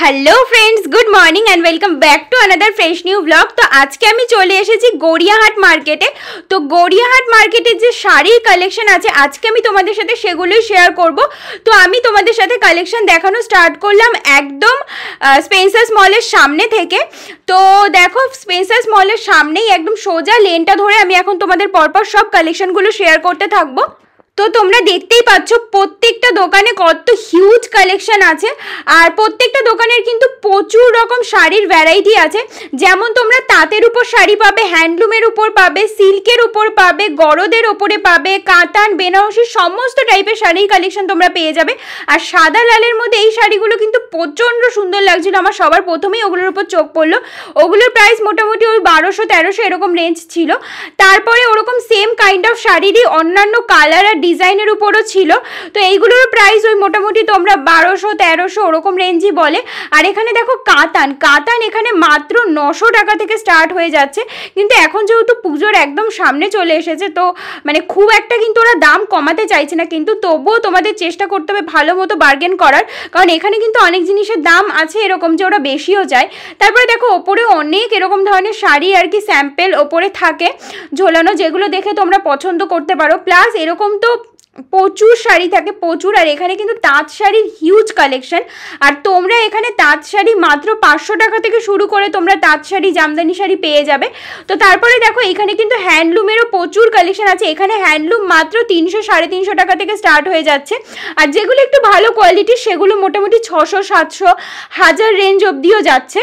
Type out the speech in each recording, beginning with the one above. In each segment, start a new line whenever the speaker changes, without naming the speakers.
hello friends good morning and welcome back to another fresh new blog তো আজকে আমি চলে এসেছি গড়িয়াহাট মার্কেটে তো গড়িয়াহাট মার্কেটের যে শাড়ির কালেকশন আছে আজকে আমি তোমাদের সাথে সেগুলোই শেয়ার করব তো আমি তোমাদের সাথে কালেকশন দেখানো স্টার্ট করলাম একদম স্পেন্সার্স মলের সামনে থেকে তো দেখো স্পেন্সার্স মলের সামনেই একদম সোজা লেনটা ধরে আমি এখন তোমাদের পরপর সব কালেকশনগুলো শেয়ার করতে থাকবো তো তোমরা দেখতেই পাচ্ছ প্রত্যেকটা দোকানে কত হিউজ কালেকশন আছে আর প্রত্যেকটা দোকানের কিন্তু প্রচুর রকম শাড়ির ভ্যারাইটি আছে যেমন তোমরা তাঁতের উপর শাড়ি পাবে হ্যান্ডলুমের উপর পাবে সিল্কের উপর পাবে গরদের ওপরে পাবে কাঁতান বেনারসি সমস্ত টাইপের শাড়ির কালেকশন তোমরা পেয়ে যাবে আর সাদা লালের মধ্যে এই শাড়িগুলো কিন্তু প্রচণ্ড সুন্দর লাগছিল আমার সবার প্রথমেই ওগুলোর উপর চোখ পড়লো ওগুলোর প্রাইস মোটামুটি ওই বারোশো তেরোশো এরকম রেঞ্জ ছিল তারপরে ওরকম সেম কাইন্ড অফ শাড়িরই অন্যান্য কালার আর ডিজাইনের উপরও ছিল তো এইগুলোর প্রাইস ওই মোটামুটি তোমরা বারোশো তেরোশো ওরকম রেঞ্জই বলে আর এখানে দেখো কাতান কাতান এখানে মাত্র নশো টাকা থেকে স্টার্ট হয়ে যাচ্ছে কিন্তু এখন যেহেতু পুজোর একদম সামনে চলে এসেছে তো মানে খুব একটা কিন্তু ওরা দাম কমাতে চাইছে না কিন্তু তবুও তোমাদের চেষ্টা করতে হবে ভালো মতো বার্গেন করার কারণ এখানে কিন্তু অনেক জিনিসের দাম আছে এরকম যে ওরা বেশিও যায় তারপরে দেখো ওপরে অনেক এরকম ধরনের শাড়ি আর কি স্যাম্পেল ওপরে থাকে ঝোলানো যেগুলো দেখে তোমরা পছন্দ করতে পারো প্লাস এরকম তো প্রচুর শাড়ি থাকে প্রচুর আর এখানে কিন্তু তাঁত শাড়ির হিউজ কালেকশন আর তোমরা এখানে তাঁত শাড়ি মাত্র পাঁচশো টাকা থেকে শুরু করে তোমরা তাঁত শাড়ি জামদানি শাড়ি পেয়ে যাবে তো তারপরে দেখো এখানে কিন্তু হ্যান্ডলুমেরও প্রচুর কালেকশন আছে এখানে হ্যান্ডলুম মাত্র তিনশো সাড়ে তিনশো টাকা থেকে স্টার্ট হয়ে যাচ্ছে আর যেগুলো একটু ভালো কোয়ালিটির সেগুলো মোটামুটি ছশো সাতশো হাজার রেঞ্জ অবধিও যাচ্ছে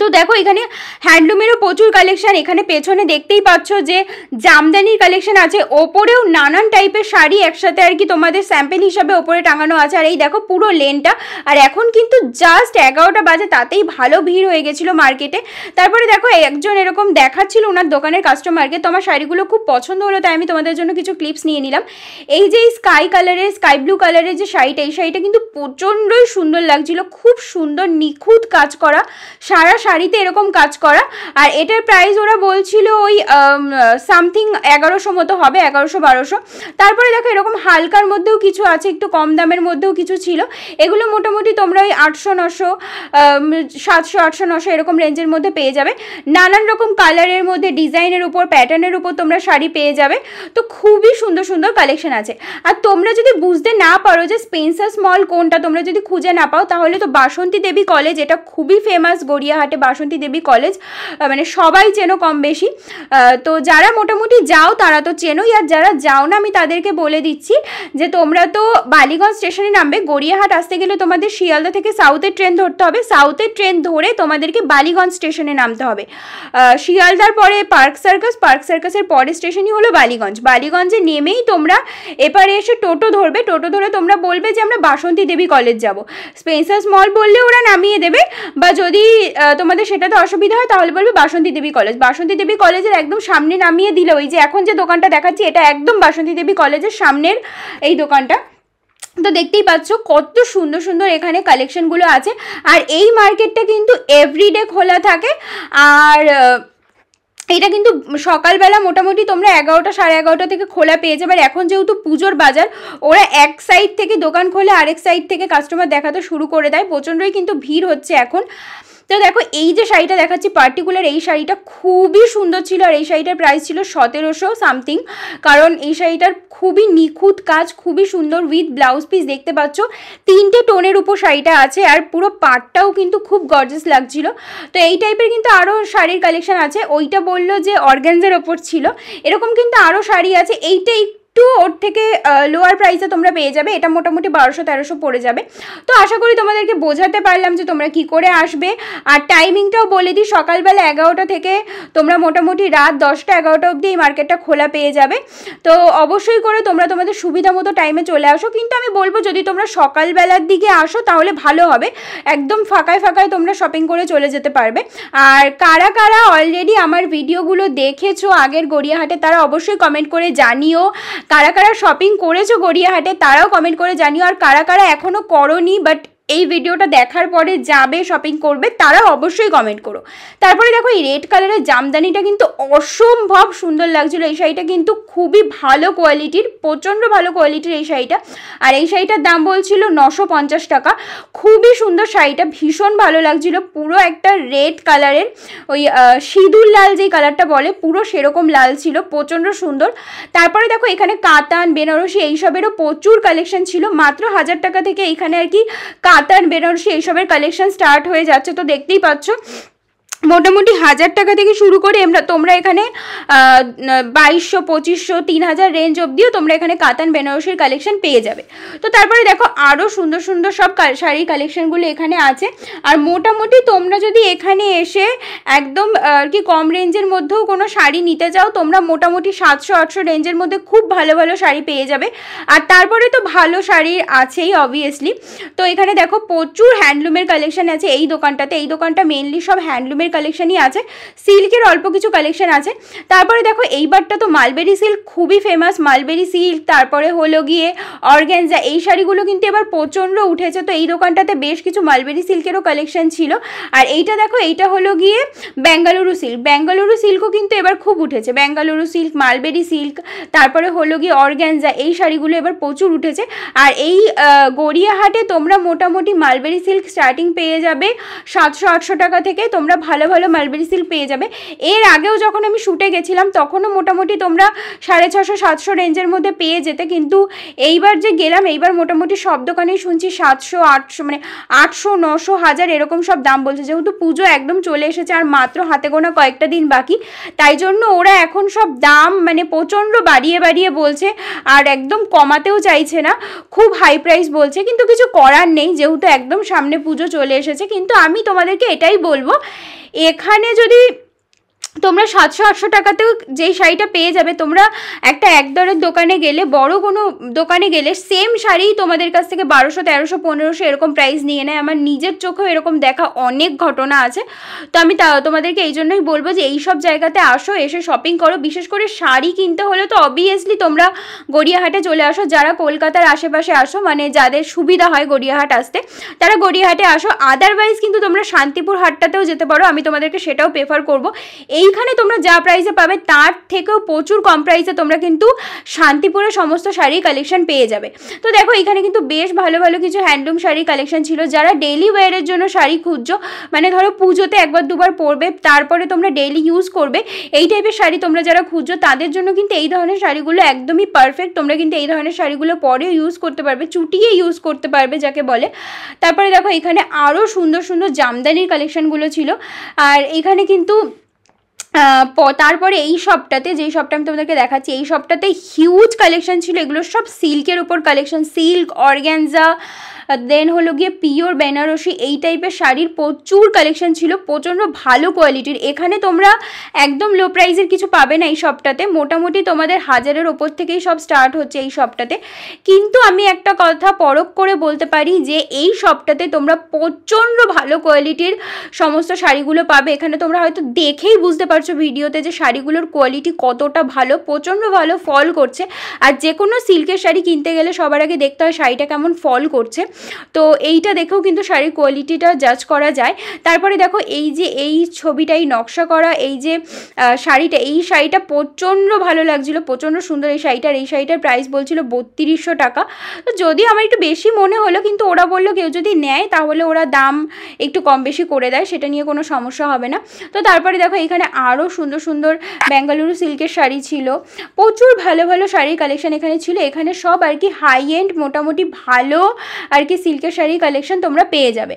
তো দেখো এখানে হ্যান্ডলুমেরও প্রচুর কালেকশান এখানে পেছনে দেখতেই পাচ্ছ যে জামদানির কালেকশান আছে ওপরেও নানান টাইপের শাড়ি একসাথে আর কি তোমাদের স্যাম্পেল হিসাবে ওপরে টাঙানো আছে আর এই দেখো পুরো লেনটা আর এখন কিন্তু জাস্ট এগারোটা বাজে তাতেই ভালো ভিড় হয়ে গেছিলো মার্কেটে তারপরে দেখো একজন এরকম দেখাচ্ছিল ওনার দোকানের কাস্টমারকে তোমার শাড়িগুলো খুব পছন্দ হলো তাই আমি তোমাদের জন্য কিছু ক্লিপস নিয়ে নিলাম এই যে স্কাই কালারের স্কাই ব্লু কালারের যে শাড়িটা এই শাড়িটা কিন্তু প্রচণ্ডই সুন্দর লাগছিল খুব সুন্দর নিখুঁত কাজ করা সারা শাড়িতে এরকম কাজ করা আর এটার প্রাইস ওরা বলছিল ওই সামথিং এগারোশো মতো হবে এগারোশো বারোশো তারপরে দেখো এরকম হালকার মধ্যেও কিছু আছে একটু কম দামের মধ্যেও কিছু ছিল এগুলো মোটামুটি তোমরা ওই আটশো নশো সাতশো আটশো নশো এরকম রেঞ্জের মধ্যে পেয়ে যাবে নানান রকম কালারের মধ্যে ডিজাইনের উপর প্যাটার্নের উপর তোমরা শাড়ি পেয়ে যাবে তো খুবই সুন্দর সুন্দর কালেকশন আছে আর তোমরা যদি বুঝতে না পারো যে স্পেন্সাস মল কোনটা তোমরা যদি খুঁজে না পাও তাহলে তো বাসন্তী দেবী কলেজ এটা খুবই ফেমাস গড়িয়াহাট রানাঘাটে বাসন্তী দেবী কলেজ মানে সবাই চেনো কম বেশি তো যারা মোটামুটি যাও তারা তো চেনোই আর যারা যাও না আমি তাদেরকে বলে দিচ্ছি যে তোমরা তো বালিগঞ্জ স্টেশনে নামবে গড়িয়াহাট আসতে গেলে তোমাদের শিয়ালদা থেকে সাউথের ট্রেন ধরতে হবে সাউথের ট্রেন ধরে তোমাদেরকে বালিগঞ্জ স্টেশনে নামতে হবে শিয়ালদার পরে পার্ক সার্কাস পার্ক সার্কাসের পরে স্টেশনই হলো বালিগঞ্জ বালিগঞ্জে নেমেই তোমরা এপারে এসে টোটো ধরবে টোটো ধরে তোমরা বলবে যে আমরা বাসন্তী দেবী কলেজ যাব স্পেন্সার্স মল বললে ওরা নামিয়ে দেবে বা যদি তোমাদের সেটাতে অসুবিধা হয় তাহলে বলবে বাসন্তী দেবী কলেজ বাসন্তী দেবী কলেজের একদম সামনে নামিয়ে দিলে ওই যে এখন যে দোকানটা দেখাচ্ছি এটা একদম বাসন্তী দেবী কলেজের সামনের এই দোকানটা তো দেখতেই পাচ্ছ কত সুন্দর সুন্দর এখানে কালেকশনগুলো আছে আর এই মার্কেটটা কিন্তু এভরিডে খোলা থাকে আর এটা কিন্তু সকালবেলা মোটামুটি তোমরা এগারোটা সাড়ে এগারোটা থেকে খোলা পেয়ে যাবে আর এখন যেহেতু পুজোর বাজার ওরা এক সাইড থেকে দোকান খোলে আরেক সাইড থেকে কাস্টমার দেখাতে শুরু করে দেয় প্রচণ্ডই কিন্তু ভিড় হচ্ছে এখন তো দেখো এই যে শাড়িটা দেখাচ্ছি পার্টিকুলার এই শাড়িটা খুবই সুন্দর ছিল আর এই শাড়িটার প্রাইস ছিল সতেরোশো সামথিং কারণ এই শাড়িটার খুবই নিখুঁত কাজ খুবই সুন্দর উইথ ব্লাউজ পিস দেখতে পাচ্ছ তিনটে টোনের উপর শাড়িটা আছে আর পুরো পাটটাও কিন্তু খুব গর্জেস লাগছিল তো এই টাইপের কিন্তু আরও শাড়ির কালেকশান আছে ওইটা বললো যে অর্গ্যানজার ওপর ছিল এরকম কিন্তু আরও শাড়ি আছে এইটা একটু ওর থেকে লোয়ার প্রাইসে তোমরা পেয়ে যাবে এটা মোটামুটি বারোশো তেরোশো পড়ে যাবে তো আশা করি তোমাদেরকে বোঝাতে পারলাম যে তোমরা কি করে আসবে আর টাইমিংটাও বলে দিই সকালবেলা এগারোটা থেকে তোমরা মোটামুটি রাত দশটা এগারোটা অবধি এই মার্কেটটা খোলা পেয়ে যাবে তো অবশ্যই করে তোমরা তোমাদের সুবিধা মতো টাইমে চলে আসো কিন্তু আমি বলবো যদি তোমরা সকালবেলার দিকে আসো তাহলে ভালো হবে একদম ফাঁকায় ফাঁকায় তোমরা শপিং করে চলে যেতে পারবে আর কারা কারা অলরেডি আমার ভিডিওগুলো দেখেছো আগের গড়িয়াহাটে তারা অবশ্যই কমেন্ট করে জানিও কারা কারা শপিং করেছো গড়িয়াহাটে তারাও কমেন্ট করে জানিও আর কারা কারা এখনও করনি বাট এই ভিডিওটা দেখার পরে যাবে শপিং করবে তারা অবশ্যই কমেন্ট করো তারপরে দেখো এই রেড কালারের জামদানিটা কিন্তু অসম্ভব সুন্দর লাগছিলো এই শাড়িটা কিন্তু খুবই ভালো কোয়ালিটির প্রচণ্ড ভালো কোয়ালিটির এই শাড়িটা আর এই শাড়িটার দাম বলছিল নশো পঞ্চাশ টাকা খুবই সুন্দর শাড়িটা ভীষণ ভালো লাগছিলো পুরো একটা রেড কালারের ওই সিঁদুর লাল যে কালারটা বলে পুরো সেরকম লাল ছিল প্রচণ্ড সুন্দর তারপরে দেখো এখানে কাতান বেনারসি এইসবেরও প্রচুর কালেকশন ছিল মাত্র হাজার টাকা থেকে এইখানে আর কি আতার বেনারসি এইসবের কালেকশন স্টার্ট হয়ে যাচ্ছে তো দেখতেই পাচ্ছ মোটামুটি হাজার টাকা থেকে শুরু করে আমরা তোমরা এখানে বাইশশো পঁচিশশো তিন হাজার রেঞ্জ অবধিও তোমরা এখানে কাতান বেনারসির কালেকশন পেয়ে যাবে তো তারপরে দেখো আরও সুন্দর সুন্দর সব শাড়ির কালেকশানগুলো এখানে আছে আর মোটামুটি তোমরা যদি এখানে এসে একদম আর কি কম রেঞ্জের মধ্যেও কোনো শাড়ি নিতে যাও তোমরা মোটামুটি সাতশো আটশো রেঞ্জের মধ্যে খুব ভালো ভালো শাড়ি পেয়ে যাবে আর তারপরে তো ভালো শাড়ি আছেই অবভিয়াসলি তো এখানে দেখো প্রচুর হ্যান্ডলুমের কালেকশান আছে এই দোকানটাতে এই দোকানটা মেনলি সব হ্যান্ডলুমের কালেকশনই আছে সিল্কের অল্প কিছু কালেকশন আছে তারপরে দেখো এইবারটা তো মালবেরি সিল্ক খুবই ফেমাস মালবেরি সিল্ক তারপরে হলো গিয়ে অর্গ্যানজা এই শাড়িগুলো কিন্তু এবার প্রচণ্ড উঠেছে তো এই দোকানটাতে বেশ কিছু মালবেরি সিল্কেরও কালেকশান ছিল আর এইটা দেখো এইটা হলো গিয়ে ব্যাঙ্গালুরু সিল্ক ব্যাঙ্গালুরু সিল্কও কিন্তু এবার খুব উঠেছে ব্যাঙ্গালুরু সিল্ক মালবেরি সিল্ক তারপরে হলো গিয়ে অর্গ্যানজা এই শাড়িগুলো এবার প্রচুর উঠেছে আর এই গড়িয়াহাটে তোমরা মোটামুটি মালবেরি সিল্ক স্টার্টিং পেয়ে যাবে সাতশো আটশো টাকা থেকে তোমরা ভালো ভালো মালবেরি সিল্ক পেয়ে যাবে এর আগেও যখন আমি শ্যুটে গেছিলাম তখনও মোটামুটি তোমরা সাড়ে ছশো সাতশো রেঞ্জের মধ্যে পেয়ে যেতে কিন্তু এইবার যে গেলাম এইবার মোটামুটি সব দোকানেই শুনছি সাতশো আটশো মানে আটশো নশো হাজার এরকম সব দাম বলছে যেহেতু পুজো একদম চলে এসেছে আর মাত্র হাতে গোনা কয়েকটা দিন বাকি তাই জন্য ওরা এখন সব দাম মানে প্রচণ্ড বাড়িয়ে বাড়িয়ে বলছে আর একদম কমাতেও চাইছে না খুব হাই প্রাইস বলছে কিন্তু কিছু করার নেই যেহেতু একদম সামনে পুজো চলে এসেছে কিন্তু আমি তোমাদেরকে এটাই বলবো এখানে যদি তোমরা সাতশো আটশো টাকাতেও যেই শাড়িটা পেয়ে যাবে তোমরা একটা একদরের দোকানে গেলে বড় কোনো দোকানে গেলে সেম শাড়িই তোমাদের কাছ থেকে বারোশো তেরোশো পনেরোশো এরকম প্রাইস নিয়ে নেয় আমার নিজের চোখেও এরকম দেখা অনেক ঘটনা আছে তো আমি তা তোমাদেরকে এই জন্যই বলবো যে এই সব জায়গাতে আসো এসে শপিং করো বিশেষ করে শাড়ি কিনতে হলে তো অবভিয়াসলি তোমরা গড়িয়াহাটে চলে আসো যারা কলকাতার আশেপাশে আসো মানে যাদের সুবিধা হয় গড়িয়াহাট আসতে তারা গড়িয়াহাটে আসো আদারওয়াইজ কিন্তু তোমরা শান্তিপুর হাটটাতেও যেতে পারো আমি তোমাদেরকে সেটাও প্রেফার করবো এই এইখানে তোমরা যা প্রাইসে পাবে তার থেকেও প্রচুর কম প্রাইসে তোমরা কিন্তু শান্তিপুরের সমস্ত শাড়ি কালেকশন পেয়ে যাবে তো দেখো এখানে কিন্তু বেশ ভালো ভালো কিছু হ্যান্ডলুম শাড়ি কালেকশন ছিল যারা ডেলি ওয়ারের জন্য শাড়ি খুঁজছো মানে ধরো পুজোতে একবার দুবার পরবে তারপরে তোমরা ডেলি ইউজ করবে এই টাইপের শাড়ি তোমরা যারা খুঁজছো তাদের জন্য কিন্তু এই ধরনের শাড়িগুলো একদমই পারফেক্ট তোমরা কিন্তু এই ধরনের শাড়িগুলো পরেও ইউজ করতে পারবে চুটিয়ে ইউজ করতে পারবে যাকে বলে তারপরে দেখো এখানে আরও সুন্দর সুন্দর জামদানির কালেকশানগুলো ছিল আর এখানে কিন্তু তারপরে এই শপটাতে যেই শপটা আমি তোমাদেরকে দেখাচ্ছি এই শপটাতে হিউজ কালেকশন ছিল এগুলো সব সিল্কের উপর কালেকশন সিল্ক অর্গ্যানজা দেন হলো গিয়ে পিওর বেনারসি এই টাইপের শাড়ির প্রচুর কালেকশন ছিল প্রচণ্ড ভালো কোয়ালিটির এখানে তোমরা একদম লো প্রাইসের কিছু পাবে না এই শপটাতে মোটামুটি তোমাদের হাজারের ওপর থেকেই সব স্টার্ট হচ্ছে এই শপটাতে কিন্তু আমি একটা কথা পরক করে বলতে পারি যে এই শপটাতে তোমরা প্রচণ্ড ভালো কোয়ালিটির সমস্ত শাড়িগুলো পাবে এখানে তোমরা হয়তো দেখেই বুঝতে পারছো পারছো ভিডিওতে যে শাড়িগুলোর কোয়ালিটি কতটা ভালো প্রচণ্ড ভালো ফল করছে আর যে কোনো সিল্কের শাড়ি কিনতে গেলে সবার আগে দেখতে হয় শাড়িটা কেমন ফল করছে তো এইটা দেখেও কিন্তু শাড়ির কোয়ালিটিটা জাজ করা যায় তারপরে দেখো এই যে এই ছবিটা এই নকশা করা এই যে শাড়িটা এই শাড়িটা প্রচণ্ড ভালো লাগছিলো প্রচণ্ড সুন্দর এই শাড়িটার এই শাড়িটার প্রাইস বলছিল বত্রিশশো টাকা তো যদি আমার একটু বেশি মনে হলো কিন্তু ওরা বললো কেউ যদি নেয় তাহলে ওরা দাম একটু কম বেশি করে দেয় সেটা নিয়ে কোনো সমস্যা হবে না তো তারপরে দেখো এখানে আর আরও সুন্দর সুন্দর বেঙ্গালুরু সিল্কের শাড়ি ছিল প্রচুর ভালো ভালো শাড়ির কালেকশান এখানে ছিল এখানে সব আর কি হাই এন্ড মোটামুটি ভালো আর কি সিল্কের শাড়ির কালেকশান তোমরা পেয়ে যাবে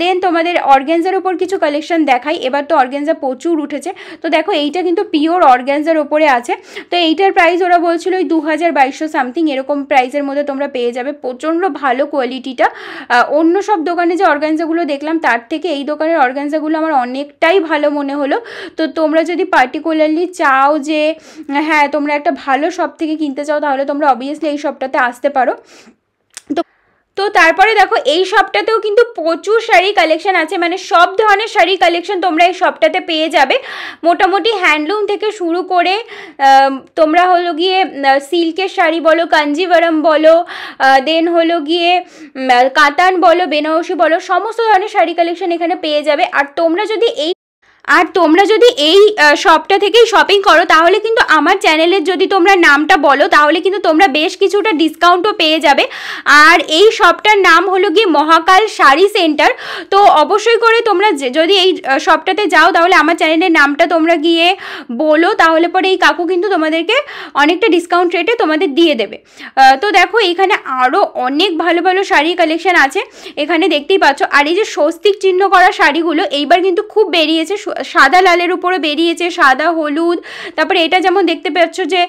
দেন তোমাদের অর্গ্যানজার ওপর কিছু কালেকশান দেখাই এবার তো অর্গ্যানজা প্রচুর উঠেছে তো দেখো এইটা কিন্তু পিওর অর্গ্যানজার ওপরে আছে তো এইটার প্রাইস ওরা বলছিল ওই দু হাজার বাইশশো সামথিং এরকম প্রাইসের মধ্যে তোমরা পেয়ে যাবে প্রচণ্ড ভালো কোয়ালিটিটা অন্য সব দোকানে যে অর্গ্যানজাগুলো দেখলাম তার থেকে এই দোকানের অর্গ্যানজাগুলো আমার অনেকটাই ভালো মনে হলো তো তোমরা যদি পার্টিকুলারলি চাও যে হ্যাঁ তোমরা একটা ভালো শপ থেকে কিনতে চাও তাহলে তোমরা অবভিয়াসলি এই শপটাতে আসতে পারো তো তো তারপরে দেখো এই শপটাতেও কিন্তু প্রচুর শাড়ি কালেকশন আছে মানে সব ধরনের শাড়ি কালেকশন তোমরা এই শপটাতে পেয়ে যাবে মোটামুটি হ্যান্ডলুম থেকে শুরু করে তোমরা হলো গিয়ে সিল্কের শাড়ি বলো কাঞ্জিভারম বলো দেন হলো গিয়ে কাতান বলো বেনারসি বলো সমস্ত ধরনের শাড়ি কালেকশন এখানে পেয়ে যাবে আর তোমরা যদি এই আর তোমরা যদি এই শপটা থেকেই শপিং করো তাহলে কিন্তু আমার চ্যানেলের যদি তোমরা নামটা বলো তাহলে কিন্তু তোমরা বেশ কিছুটা ডিসকাউন্টও পেয়ে যাবে আর এই শপটার নাম হলো গিয়ে মহাকাল শাড়ি সেন্টার তো অবশ্যই করে তোমরা যদি এই শপটাতে যাও তাহলে আমার চ্যানেলের নামটা তোমরা গিয়ে বলো তাহলে পরে এই কাকু কিন্তু তোমাদেরকে অনেকটা ডিসকাউন্ট রেটে তোমাদের দিয়ে দেবে তো দেখো এখানে আরও অনেক ভালো ভালো শাড়ি কালেকশান আছে এখানে দেখতেই পাচ্ছ আর এই যে স্বস্তিক চিহ্ন করা শাড়িগুলো এইবার কিন্তু খুব বেরিয়েছে সাদা লালের উপরে বেরিয়েছে সাদা হলুদ তারপরে এটা যেমন দেখতে পাচ্ছ যে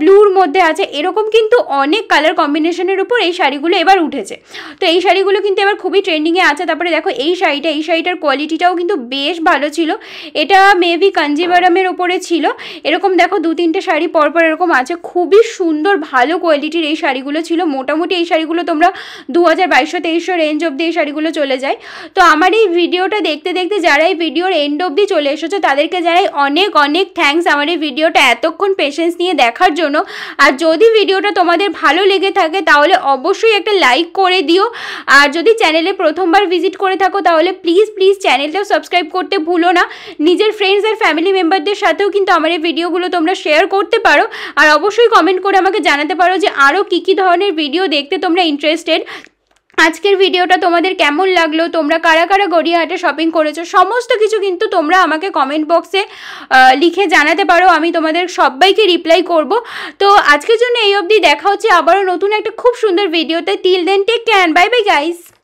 ব্লুর মধ্যে আছে এরকম কিন্তু অনেক কালার কম্বিনেশনের উপর এই শাড়িগুলো এবার উঠেছে তো এই শাড়িগুলো কিন্তু এবার খুবই ট্রেন্ডিংয়ে আছে তারপরে দেখো এই শাড়িটা এই শাড়িটার কোয়ালিটিটাও কিন্তু বেশ ভালো ছিল এটা মেবি কাঞ্জিবারামের ওপরে ছিল এরকম দেখো দু তিনটে শাড়ি পরপর এরকম আছে খুবই সুন্দর ভালো কোয়ালিটির এই শাড়িগুলো ছিল মোটামুটি এই শাড়িগুলো তোমরা দু হাজার বাইশশো তেইশশো রেঞ্জ অবধি এই শাড়িগুলো চলে যায় তো আমার এই ভিডিওটা দেখতে দেখতে যারা এই ভিডিওর এন্ড অব অবধি চলে এসেছো তাদেরকে জানাই অনেক অনেক থ্যাংকস আমার এই ভিডিওটা এতক্ষণ পেশেন্স নিয়ে দেখার জন্য আর যদি ভিডিওটা তোমাদের ভালো লেগে থাকে তাহলে অবশ্যই একটা লাইক করে দিও আর যদি চ্যানেলে প্রথমবার ভিজিট করে থাকো তাহলে প্লিজ প্লিজ চ্যানেলটাও সাবস্ক্রাইব করতে ভুলো না নিজের ফ্রেন্ডস আর ফ্যামিলি মেম্বারদের সাথেও কিন্তু আমার এই ভিডিওগুলো তোমরা শেয়ার করতে পারো আর অবশ্যই কমেন্ট করে আমাকে জানাতে পারো যে আরও কী কী ধরনের ভিডিও দেখতে তোমরা ইন্টারেস্টেড আজকের ভিডিওটা তোমাদের কেমন লাগলো তোমরা কারা কারা গড়িয়াহাটে শপিং করেছো সমস্ত কিছু কিন্তু তোমরা আমাকে কমেন্ট বক্সে লিখে জানাতে পারো আমি তোমাদের সবাইকে রিপ্লাই করব তো আজকের জন্য এই অবধি দেখা হচ্ছে আবারও নতুন একটা খুব সুন্দর ভিডিওতে till then take care bye bye guys